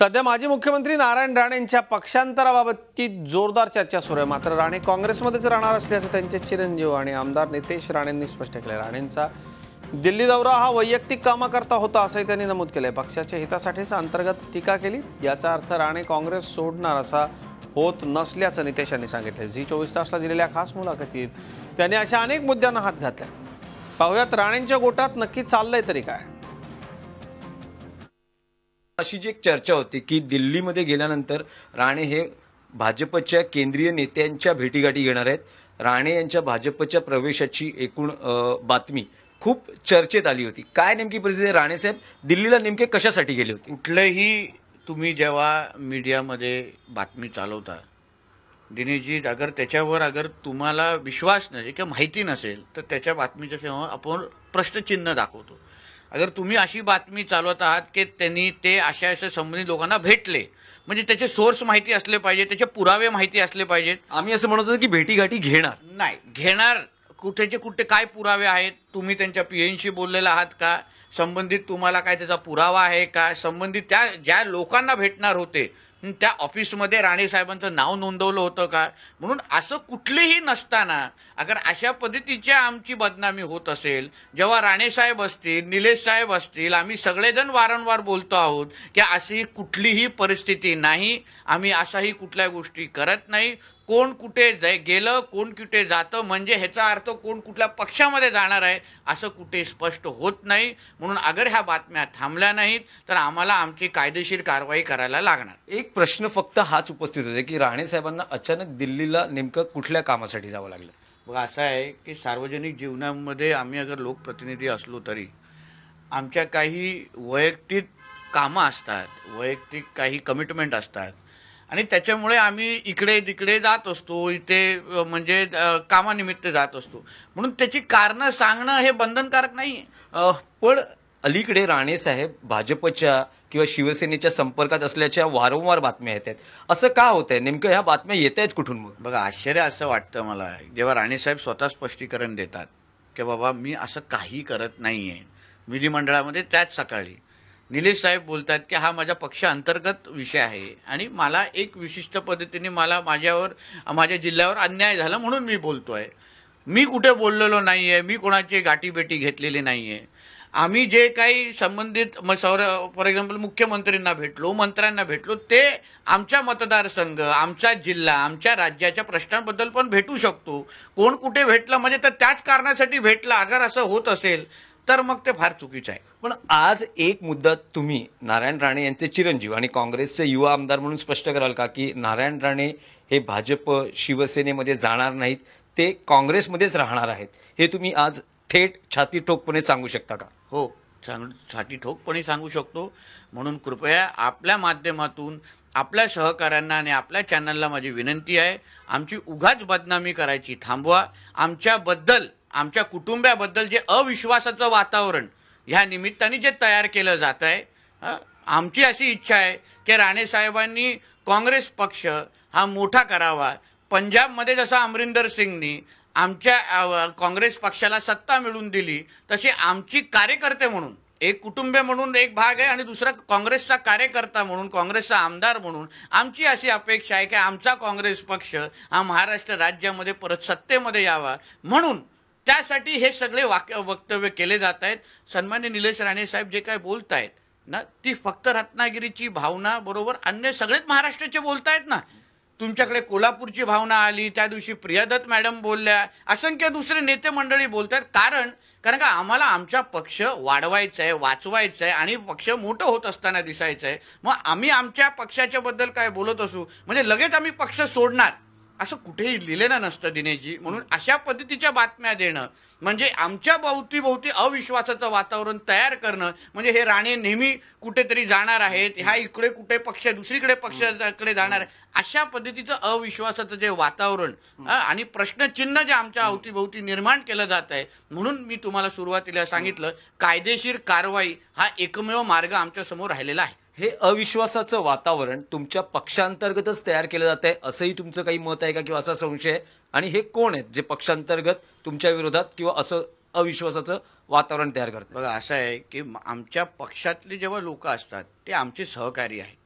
सध्या माजी मुख्यमंत्री नारायण राणेंच्या पक्षांतराबाबतची जोरदार चर्चा सुरू आहे मात्र राणे काँग्रेसमध्येच राहणार असल्याचं त्यांचे चिरंजीव आणि आमदार नितेश राणेंनी स्पष्ट केलं राणेंचा दिल्ली दौरा हा वैयक्तिक कामाकरता होता असंही त्यांनी नमूद आहे पक्षाच्या हितासाठीच अंतर्गत टीका केली याचा अर्थ राणे काँग्रेस सोडणार असा होत नसल्याचं नितेशांनी सांगितलं झी चोवीस तासला दिलेल्या खास मुलाखतीत त्यांनी अशा अनेक मुद्द्यांना हात घातल्या पाहुयात राणेंच्या गोटात नक्की चाललंय तरी काय अशी जी एक चर्चा होती की दिल्लीमध्ये गेल्यानंतर राणे हे भाजपच्या केंद्रीय नेत्यांच्या भेटीगाठी घेणार आहेत राणे यांच्या भाजपच्या प्रवेशाची एकूण बातमी खूप चर्चेत आली होती काय नेमकी परिस्थिती साहेब दिल्लीला नेमके कशासाठी गेले होते कुठलंही तुम्ही जेव्हा मीडियामध्ये बातमी चालवता दिनेशजी अगर त्याच्यावर अगर तुम्हाला विश्वास नसेल किंवा माहिती नसेल तर त्याच्या बातमीच्या समोर आपण प्रश्नचिन्ह दाखवतो अगर तुम्ही अशी बातमी चालवत आहात की त्यांनी ते अशा अशा संबंधित लोकांना भेटले म्हणजे त्याचे सोर्स माहिती असले पाहिजे त्याचे पुरावे माहिती असले पाहिजेत आम्ही असं म्हणत होतो की भेटीगाठी घेणार नाही घेणार कुठेचे कुठे काय पुरावे आहेत तुम्ही त्यांच्या पीएनशी एनशी बोललेला आहात का संबंधित तुम्हाला काय त्याचा पुरावा आहे का संबंधित त्या ज्या लोकांना भेटणार होते त्या ऑफिसमध्ये राणेसाहेबांचं नाव नोंदवलं होतं का म्हणून असं कुठलेही नसताना अगर अशा पद्धतीच्या आमची बदनामी होत असेल जेव्हा राणेसाहेब असतील निलेश साहेब असतील आम्ही सगळेजण वारंवार बोलतो आहोत की अशी कुठलीही परिस्थिती नाही आम्ही अशाही कुठल्या गोष्टी करत नाही कोण कुठे जे गेलं कोण कुठे जातं म्हणजे ह्याचा अर्थ कोण कुठल्या पक्षामध्ये जाणार आहे असं कुठे स्पष्ट होत नाही म्हणून अगर ह्या बातम्या थांबल्या नाहीत तर आम्हाला आमची कायदेशीर कारवाई करायला लागणार एक प्रश्न फक्त हाच उपस्थित होते की राणे साहेबांना अचानक दिल्लीला नेमकं कुठल्या कामासाठी जावं लागलं बघा असं आहे की सार्वजनिक जीवनामध्ये आम्ही अगर लोकप्रतिनिधी असलो तरी आमच्या काही वैयक्तिक कामं असतात वैयक्तिक काही कमिटमेंट असतात आणि त्याच्यामुळे आम्ही इकडे तिकडे जात असतो इथे म्हणजे कामानिमित्त जात असतो म्हणून त्याची कारणं सांगणं हे बंधनकारक नाही पण अलीकडे राणेसाहेब भाजपच्या किंवा शिवसेनेच्या संपर्कात असल्याच्या वारंवार बातम्या येत आहेत असं का होत आहे नेमकं ह्या बातम्या येत आहेत कुठून मग बघा आश्चर्य असं वाटतं मला जेव्हा राणेसाहेब स्वतः स्पष्टीकरण देतात की बाबा मी असं काही करत नाही आहे विधिमंडळामध्ये त्याच सकाळी निलेश साहेब बोलतात की हा माझ्या अंतर्गत विषय आहे आणि मला एक विशिष्ट पद्धतीने मला माझ्यावर माझ्या जिल्ह्यावर अन्याय झाला म्हणून मी बोलतो आहे मी कुठे बोललेलो नाही आहे मी कोणाची गाठीबेटी घेतलेली नाही आहे आम्ही जे काही संबंधित म सौर फॉर एक्झाम्पल मुख्यमंत्र्यांना भेटलो मंत्र्यांना भेटलो ते आमच्या मतदारसंघ आमचा जिल्हा आमच्या राज्याच्या प्रश्नांबद्दल पण भेटू शकतो कोण कुठे भेटलं म्हणजे तर त्याच कारणासाठी भेटला अगर असं होत असेल तर मग ते फार चुकीचं आहे पण आज एक मुद्दा तुम्ही नारायण राणे यांचे चिरंजीव आणि काँग्रेसचे युवा आमदार म्हणून स्पष्ट कराल का की नारायण राणे हे भाजप शिवसेनेमध्ये जाणार नाहीत ते काँग्रेसमध्येच राहणार आहेत हे तुम्ही आज थेट छाती ठोकपणे सांगू शकता का हो छान छाती ठोकपणे सांगू शकतो म्हणून कृपया आपल्या माध्यमातून आपल्या सहकाऱ्यांना आणि आपल्या चॅनलला माझी विनंती आहे आमची उघाच बदनामी करायची थांबवा आमच्याबद्दल आमच्या कुटुंबाबद्दल जे अविश्वासाचं वातावरण ह्या निमित्ताने जे तयार केलं जात आहे आमची अशी इच्छा आहे की राणे साहेबांनी काँग्रेस पक्ष हा मोठा करावा पंजाबमध्ये जसं अमरिंदर सिंगनी आमच्या काँग्रेस पक्षाला सत्ता मिळवून दिली तशी आमची कार्यकर्ते म्हणून एक कुटुंब म्हणून एक भाग आहे आणि दुसरा काँग्रेसचा कार्यकर्ता म्हणून काँग्रेसचा आमदार म्हणून आमची अशी अपेक्षा आहे की आमचा काँग्रेस पक्ष हा महाराष्ट्र राज्यामध्ये परत सत्तेमध्ये यावा म्हणून त्यासाठी हे सगळे वाक्य वक्तव्य केले जात आहेत सन्मान्य निलेश राणे साहेब जे काय बोलत आहेत ना ती फक्त रत्नागिरीची भावना बरोबर अन्य सगळेच महाराष्ट्राचे आहेत ना तुमच्याकडे कोल्हापूरची भावना आली त्या दिवशी प्रियादत्त मॅडम बोलल्या असंख्य दुसरे नेते मंडळी बोलत आहेत कारण कारण का आम्हाला आमचा पक्ष वाढवायचा आहे वाचवायचा आहे आणि पक्ष मोठं होत असताना दिसायचं आहे मग आम्ही आमच्या पक्षाच्याबद्दल काय बोलत असू म्हणजे लगेच आम्ही पक्ष सोडणार असं कुठेही लिहिलेलं नसतं दिनेजी म्हणून अशा पद्धतीच्या बातम्या देणं म्हणजे आमच्या भोवतीभोवती अविश्वासाचं वातावरण तयार करणं म्हणजे हे राणे नेहमी कुठेतरी जाणार आहेत ह्या इकडे कुठे पक्ष दुसरीकडे पक्षाकडे जाणार आहे अशा पद्धतीचं अविश्वासाचं जे वातावरण आणि प्रश्नचिन्ह जे आमच्या अवतीभोवती निर्माण केलं जात आहे म्हणून मी तुम्हाला सुरुवातीला सांगितलं कायदेशीर कारवाई हा एकमेव मार्ग आमच्या समोर राहिलेला आहे हे अविश्वासाचं वातावरण तुमच्या पक्षांतर्गतच तयार केलं जात आहे असंही तुमचं काही मत आहे का किंवा असा संशय आहे आणि हे कोण आहेत जे पक्षांतर्गत तुमच्या विरोधात किंवा असं अविश्वासाचं वातावरण तयार करतात बघा असं आहे की आमच्या पक्षातले जेव्हा लोक असतात ते आमचे सहकारी आहेत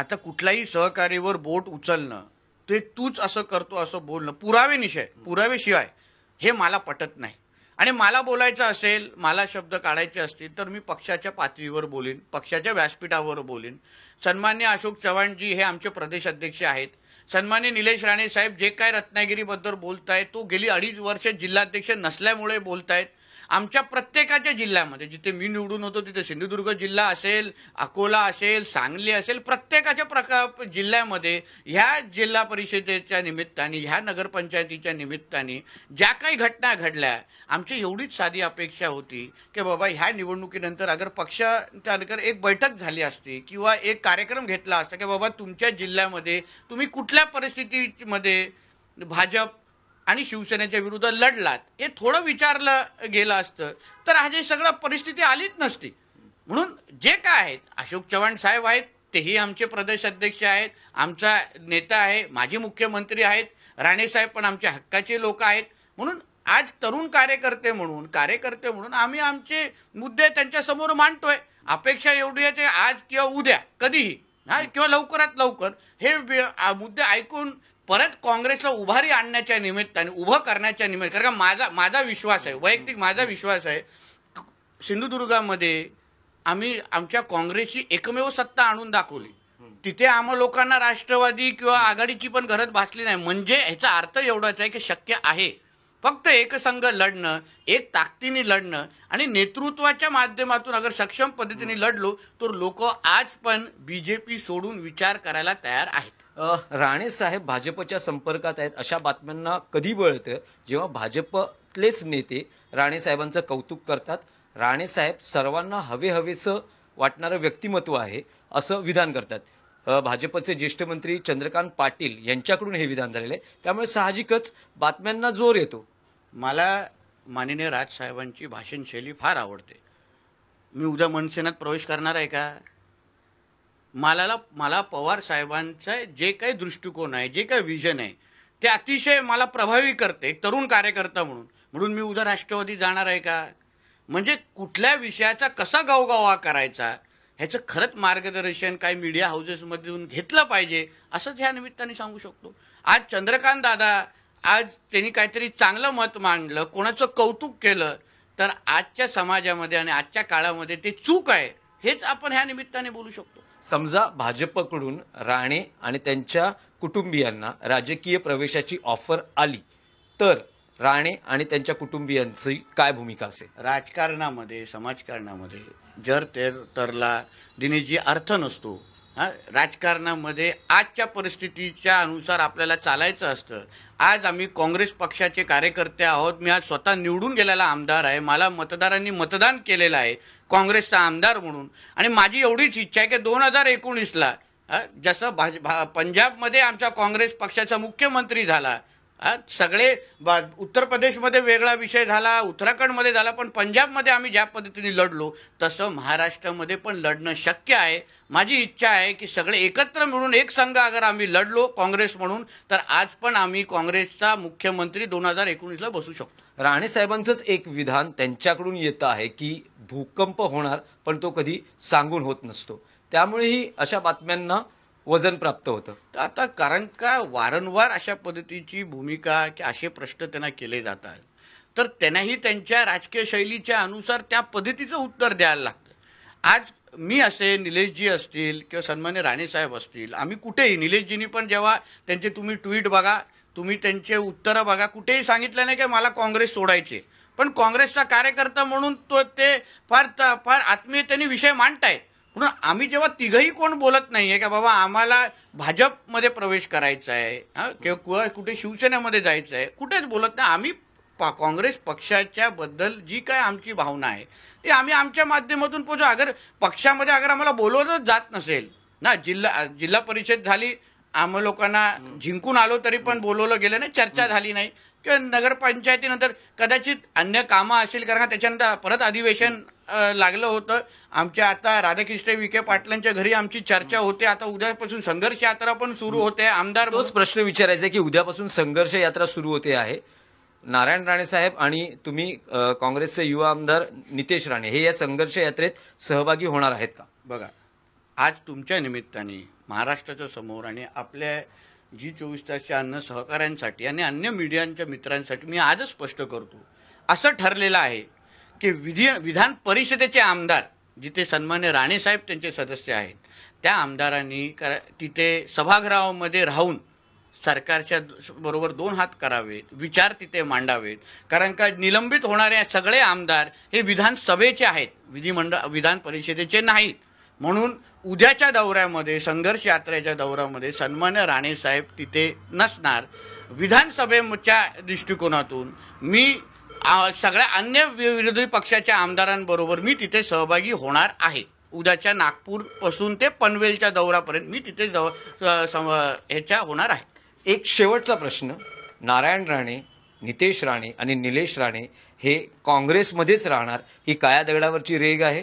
आता कुठल्याही सहकारीवर बोट उचलणं ते तूच असं करतो असं बोलणं पुरावे निषय पुरावेशिवाय हे मला पटत नाही आणि मला बोलायचं असेल मला शब्द काढायचे असतील तर मी पक्षाच्या पातळीवर बोलेन पक्षाच्या व्यासपीठावर बोलेन सन्मान्य अशोक चव्हाणजी हे आमचे प्रदेश अध्यक्ष आहेत सन्मान्य निलेश राणे साहेब जे काय रत्नागिरीबद्दल बोलत आहेत तो गेली अडीच वर्ष जिल्हाध्यक्ष नसल्यामुळे बोलत आहेत आमच्या प्रत्येकाच्या जिल्ह्यामध्ये जिथे मी निवडून होतो तिथे सिंधुदुर्ग जिल्हा असेल अकोला असेल सांगली असेल प्रत्येकाच्या प्रका जिल्ह्यामध्ये ह्या जिल्हा परिषदेच्या निमित्ताने ह्या नगरपंचायतीच्या निमित्ताने ज्या काही घटना घडल्या आमची एवढीच साधी अपेक्षा होती की बाबा ह्या निवडणुकीनंतर अगर त्यानंतर एक बैठक झाली असती किंवा एक कार्यक्रम घेतला असता की बाबा तुमच्या जिल्ह्यामध्ये तुम्ही कुठल्या परिस्थितीमध्ये भाजप आणि शिवसेनेच्या विरुद्ध लढलात हे थोडं विचारलं गेलं असतं तर आज हे सगळं परिस्थिती आलीच नसती म्हणून जे काय आहेत अशोक चव्हाण साहेब आहेत तेही आमचे प्रदेश अध्यक्ष आहेत आमचा नेता आहे माजी मुख्यमंत्री आहेत राणेसाहेब पण आमचे हक्काचे लोक आहेत म्हणून आज तरुण कार्यकर्ते म्हणून कार्यकर्ते म्हणून आम्ही आमचे मुद्दे त्यांच्यासमोर मांडतोय अपेक्षा एवढी आहे ते आज किंवा उद्या कधीही हा किंवा लवकरात लवकर हे मुद्दे ऐकून परत काँग्रेसला उभारी आणण्याच्या निमित्ताने उभं करण्याच्या निमित्त कारण का माझा माझा विश्वास आहे वैयक्तिक माझा विश्वास आहे सिंधुदुर्गामध्ये आम्ही आमच्या काँग्रेसची एकमेव सत्ता आणून दाखवली तिथे आम्हा लोकांना राष्ट्रवादी किंवा आघाडीची पण गरज भासली नाही म्हणजे ह्याचा अर्थ एवढाच आहे की शक्य आहे फक्त संघ लढणं एक ताकदीने लढणं आणि नेतृत्वाच्या माध्यमातून अगर सक्षम पद्धतीने लढलो तर लोक आज पण बी जे पी सोडून विचार करायला तयार आहेत राणे साहेब भाजपच्या संपर्कात आहेत अशा बातम्यांना कधी बळतं जेव्हा भाजपतलेच नेते राणे साहेबांचं कौतुक करतात राणे साहेब सर्वांना हवे हवेचं वाटणारं व्यक्तिमत्व आहे असं विधान करतात भाजपचे ज्येष्ठ मंत्री चंद्रकांत पाटील यांच्याकडून हे विधान झालेलं आहे त्यामुळे साहजिकच बातम्यांना जोर येतो मला माननीय राजसाहेबांची भाषणशैली फार आवडते मी उद्या मनसेनात प्रवेश करणार आहे का मला मला पवार साहेबांचं जे काही दृष्टिकोन आहे जे काही विजन आहे ते अतिशय मला प्रभावी करते तरुण कार्यकर्ता म्हणून म्हणून मी उद्या राष्ट्रवादी जाणार आहे का म्हणजे कुठल्या विषयाचा कसा गावगावा करायचा ह्याचं खरंच मार्गदर्शन काही मीडिया हाऊसेसमधून घेतलं पाहिजे असंच ह्या निमित्ताने सांगू शकतो आज चंद्रकांत दादा आज त्यांनी काहीतरी चांगलं मत मांडलं कोणाचं कौतुक केलं तर आजच्या समाजामध्ये आणि आजच्या काळामध्ये ते चूक आहे हेच आपण ह्या निमित्ताने बोलू शकतो समजा भाजपकडून राणे आणि त्यांच्या कुटुंबियांना राजकीय प्रवेशाची ऑफर आली तर राणे आणि त्यांच्या कुटुंबियांची काय भूमिका असेल राजकारणामध्ये समाजकारणामध्ये जर ते तरला देण्याची अर्थ नसतो राजकारणामध्ये आजच्या परिस्थितीच्या अनुसार आपल्याला चालायचं असतं आज आम्ही काँग्रेस पक्षाचे कार्यकर्ते आहोत मी आज स्वतः निवडून गेलेला आमदार आहे मला मतदारांनी मतदान केलेलं आहे काँग्रेसचा आमदार म्हणून आणि माझी एवढीच इच्छा आहे की दोन हजार एकोणीसला जसं भाज भा पंजाबमध्ये आमच्या काँग्रेस पक्षाचा मुख्यमंत्री झाला आज सगळे बा उत्तर प्रदेशमध्ये वेगळा विषय झाला उत्तराखंडमध्ये झाला पण पंजाबमध्ये आम्ही ज्या पद्धतीने लढलो तसं महाराष्ट्रामध्ये पण लढणं शक्य आहे माझी इच्छा आहे की सगळे एकत्र मिळून एक संघ अगर आम्ही लढलो काँग्रेस म्हणून तर आज पण आम्ही काँग्रेसचा मुख्यमंत्री दोन हजार एकोणीसला बसू शकतो राणे साहेबांचंच एक विधान त्यांच्याकडून येतं आहे की भूकंप होणार पण तो कधी सांगून होत नसतो त्यामुळेही अशा बातम्यांना वजन प्राप्त होतं आता कारण का वारंवार अशा पद्धतीची भूमिका की असे प्रश्न त्यांना केले जातात तर त्यांनाही त्यांच्या राजकीय शैलीच्या अनुसार त्या पद्धतीचं उत्तर द्यायला लागतं आज मी असे निलेशजी असतील किंवा सन्मान्य राणेसाहेब असतील आम्ही कुठेही निलेशजींनी पण जेव्हा त्यांचे तुम्ही ट्विट बघा तुम्ही त्यांचे उत्तरं बघा कुठेही सांगितलं नाही की मला काँग्रेस सोडायचे पण काँग्रेसचा कार्यकर्ता म्हणून तो ते फार फार आत्मीयतेने विषय मांडतायत म्हणून आम्ही जेव्हा तिघही कोण बोलत नाही आहे का बाबा आम्हाला भाजपमध्ये प्रवेश करायचा आहे हां किंवा कुठे शिवसेनेमध्ये जायचं आहे कुठेच बोलत नाही आम्ही काँग्रेस पक्षाच्या बद्दल जी काय आमची भावना आहे ती आम्ही आमच्या माध्यमातून पोचो अगर पक्षामध्ये अगर आम्हाला बोलवलं जात नसेल ना जिल्हा जिल्हा परिषद झाली आम्हा लोकांना जिंकून आलो तरी पण बोलवलं गेलं नाही चर्चा झाली नाही किंवा नगरपंचायतीनंतर कदाचित अन्य कामं असेल कारण त्याच्यानंतर परत अधिवेशन लागलं होतं आमच्या आता राधाकृष्ण विखे पाटलांच्या घरी आमची चर्चा होते आता उद्यापासून संघर्ष यात्रा पण सुरू होते आमदार प्रश्न विचारायचा की उद्यापासून संघर्ष यात्रा सुरू होते आहे नारायण राणे साहेब आणि तुम्ही काँग्रेसचे युवा आमदार नितेश राणे हे या संघर्ष यात्रेत सहभागी होणार आहेत का बघा आज तुमच्या निमित्ताने महाराष्ट्राच्या समोर आणि आपल्या जी चोवीस तासच्या अन्न सहकाऱ्यांसाठी आणि अन्य मीडियांच्या मित्रांसाठी मी आजच स्पष्ट करतो असं ठरलेलं आहे की विधी विधान परिषदेचे आमदार जिथे सन्मान्य राणेसाहेब त्यांचे सदस्य आहेत त्या आमदारांनी करा तिथे सभागृहामध्ये राहून सरकारच्या बरोबर दोन हात करावेत विचार तिथे मांडावेत कारण का निलंबित होणारे सगळे आमदार हे विधानसभेचे आहेत विधिमंडळ विधान परिषदेचे नाहीत म्हणून उद्याच्या दौऱ्यामध्ये संघर्ष यात्रेच्या दौऱ्यामध्ये सन्मान्य राणेसाहेब तिथे नसणार विधानसभेच्या दृष्टिकोनातून मी सगळ्या अन्य विरोधी पक्षाच्या आमदारांबरोबर मी तिथे सहभागी होणार आहे उद्याच्या नागपूरपासून ते पनवेलच्या दौऱ्यापर्यंत मी तिथे दौ ह्याच्या होणार आहे एक शेवटचा प्रश्न नारायण राणे नितेश राणे आणि निलेश राणे हे काँग्रेसमध्येच राहणार ही काळ्या दगडावरची रेग आहे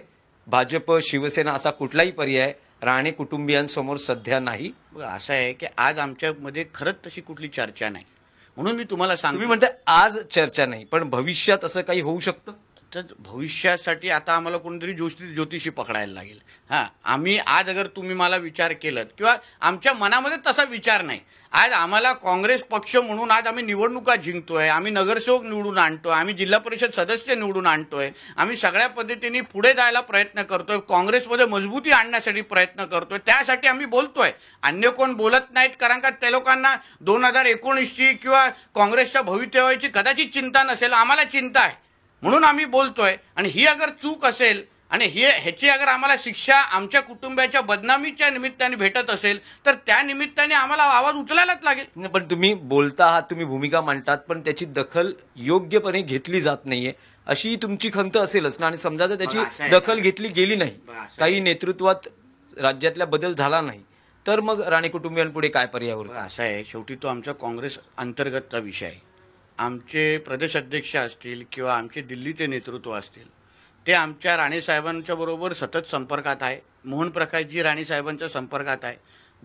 भाजप शिवसेना असा कुठलाही पर्याय राणे कुटुंबियांसमोर सध्या नाही असं आहे की आज आमच्यामध्ये खरंच तशी कुठली चर्चा नाही म्हणून मी तुम्हाला सांगतो मी म्हणते आज चर्चा नाही पण भविष्यात असं काही होऊ शकतं तर भविष्यासाठी आता आम्हाला कोणतरी ज्योतिष ज्योतिषी पकडायला लागेल हां आम्ही आज अगर तुम्ही मला विचार केलात किंवा आमच्या मनामध्ये तसा विचार नाही आज आम्हाला काँग्रेस पक्ष म्हणून आज आम्ही निवडणुका जिंकतो आहे आम्ही नगरसेवक निवडून आणतो आहे आम्ही जिल्हा परिषद सदस्य निवडून आणतो आहे आम्ही सगळ्या पद्धतीने पुढे जायला प्रयत्न करतोय काँग्रेसमध्ये मजबूती आणण्यासाठी प्रयत्न करतोय त्यासाठी आम्ही बोलतोय अन्य कोण बोलत नाहीत कारण का त्या लोकांना दोन हजार एकोणीसची किंवा काँग्रेसच्या भवितव्याची कदाचित चिंता नसेल आम्हाला चिंता आहे म्हणून आम्ही बोलतोय आणि ही अगर चूक असेल आणि हे ह्याची अगर आम्हाला शिक्षा आमच्या कुटुंबाच्या बदनामीच्या निमित्ताने भेटत असेल तर त्या निमित्ताने आम्हाला आवाज उचलायलाच लागेल पण तुम्ही बोलता आहात तुम्ही भूमिका मांडतात पण त्याची दखल योग्यपणे घेतली जात नाहीये अशी तुमची खंत असेलच ना आणि समजा जर त्याची दखल घेतली गेली नाही काही नेतृत्वात राज्यातला बदल झाला नाही तर मग राणे कुटुंबियांपुढे काय पर्याय उरतो असा आहे शेवटी तो आमचा काँग्रेस अंतर्गतचा विषय आहे आमचे प्रदेश अध्यक्ष असतील किंवा आमचे दिल्लीचे नेतृत्व असतील ते आमच्या राणेसाहेबांच्या बरोबर सतत संपर्कात आहे मोहन प्रकाशजी राणेसाहेबांच्या संपर्कात आहे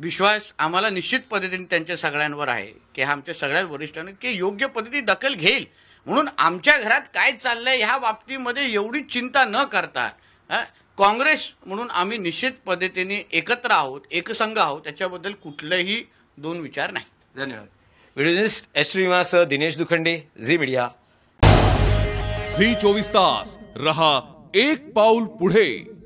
विश्वास आम्हाला निश्चित पद्धतीने त्यांच्या सगळ्यांवर आहे की हा आमच्या सगळ्या वरिष्ठांना की योग्य पद्धती दखल घेईल म्हणून आमच्या घरात काय चाललं आहे ह्या बाबतीमध्ये एवढी चिंता न करता काँग्रेस म्हणून आम्ही निश्चित पद्धतीने एकत्र आहोत एकसंघ आहोत त्याच्याबद्दल कुठलेही दोन विचार नाही धन्यवाद video S Dinesh Dukhande Zee media Zee चोवीस तास रहा एक पाऊल पुढे